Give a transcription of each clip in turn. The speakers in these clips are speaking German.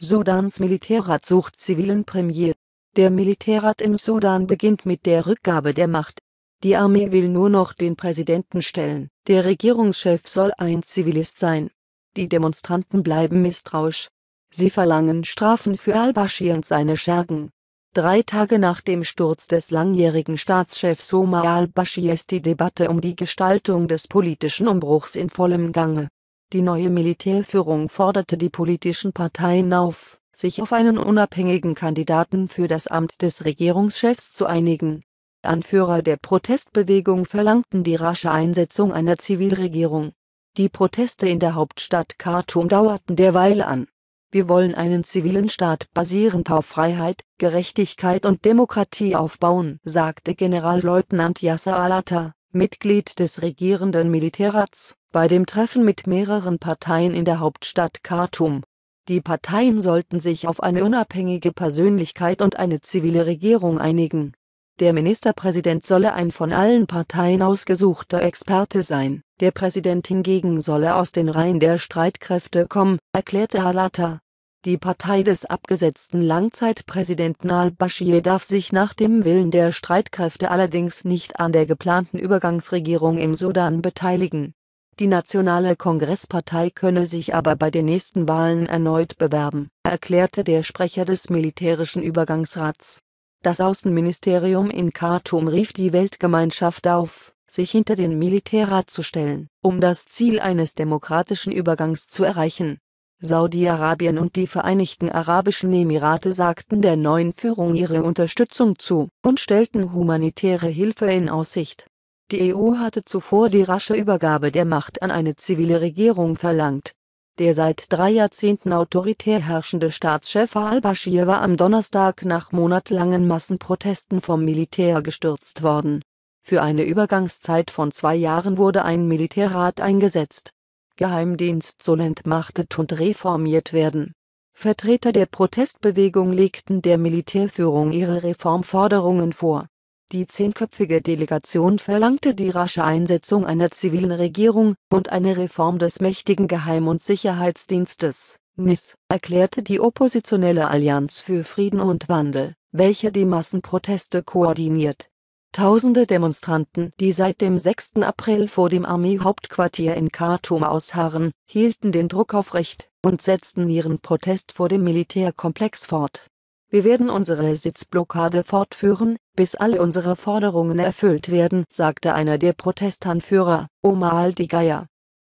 Sudans Militärrat sucht zivilen Premier. Der Militärrat im Sudan beginnt mit der Rückgabe der Macht. Die Armee will nur noch den Präsidenten stellen. Der Regierungschef soll ein Zivilist sein. Die Demonstranten bleiben misstrauisch. Sie verlangen Strafen für al-Bashir und seine Schergen. Drei Tage nach dem Sturz des langjährigen Staatschefs Omar al-Bashir ist die Debatte um die Gestaltung des politischen Umbruchs in vollem Gange. Die neue Militärführung forderte die politischen Parteien auf, sich auf einen unabhängigen Kandidaten für das Amt des Regierungschefs zu einigen. Anführer der Protestbewegung verlangten die rasche Einsetzung einer Zivilregierung. Die Proteste in der Hauptstadt Khartoum dauerten derweil an. Wir wollen einen zivilen Staat basierend auf Freiheit, Gerechtigkeit und Demokratie aufbauen, sagte Generalleutnant Yasser Alata, Mitglied des regierenden Militärrats bei dem Treffen mit mehreren Parteien in der Hauptstadt Khartoum. Die Parteien sollten sich auf eine unabhängige Persönlichkeit und eine zivile Regierung einigen. Der Ministerpräsident solle ein von allen Parteien ausgesuchter Experte sein, der Präsident hingegen solle aus den Reihen der Streitkräfte kommen, erklärte Halata. Die Partei des abgesetzten Langzeitpräsidenten al-Bashir darf sich nach dem Willen der Streitkräfte allerdings nicht an der geplanten Übergangsregierung im Sudan beteiligen die Nationale Kongresspartei könne sich aber bei den nächsten Wahlen erneut bewerben, erklärte der Sprecher des militärischen Übergangsrats. Das Außenministerium in Khartoum rief die Weltgemeinschaft auf, sich hinter den Militärrat zu stellen, um das Ziel eines demokratischen Übergangs zu erreichen. Saudi-Arabien und die Vereinigten Arabischen Emirate sagten der neuen Führung ihre Unterstützung zu und stellten humanitäre Hilfe in Aussicht die EU hatte zuvor die rasche Übergabe der Macht an eine zivile Regierung verlangt. Der seit drei Jahrzehnten autoritär herrschende Staatschef al-Bashir war am Donnerstag nach monatelangen Massenprotesten vom Militär gestürzt worden. Für eine Übergangszeit von zwei Jahren wurde ein Militärrat eingesetzt. Geheimdienst soll entmachtet und reformiert werden. Vertreter der Protestbewegung legten der Militärführung ihre Reformforderungen vor die zehnköpfige Delegation verlangte die rasche Einsetzung einer zivilen Regierung und eine Reform des mächtigen Geheim- und Sicherheitsdienstes (NIS), erklärte die oppositionelle Allianz für Frieden und Wandel, welche die Massenproteste koordiniert. Tausende Demonstranten, die seit dem 6. April vor dem Armeehauptquartier in Khartoum ausharren, hielten den Druck aufrecht und setzten ihren Protest vor dem Militärkomplex fort wir werden unsere Sitzblockade fortführen, bis alle unsere Forderungen erfüllt werden, sagte einer der Protestanführer, Omar al-Digaya.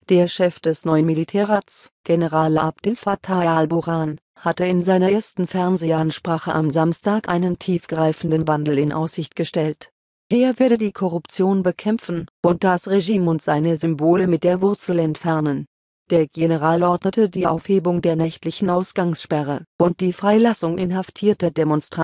Der Chef des neuen Militärrats, General Abdel Fattah al-Burhan, hatte in seiner ersten Fernsehansprache am Samstag einen tiefgreifenden Wandel in Aussicht gestellt. Er werde die Korruption bekämpfen und das Regime und seine Symbole mit der Wurzel entfernen. Der General ordnete die Aufhebung der nächtlichen Ausgangssperre und die Freilassung inhaftierter Demonstranten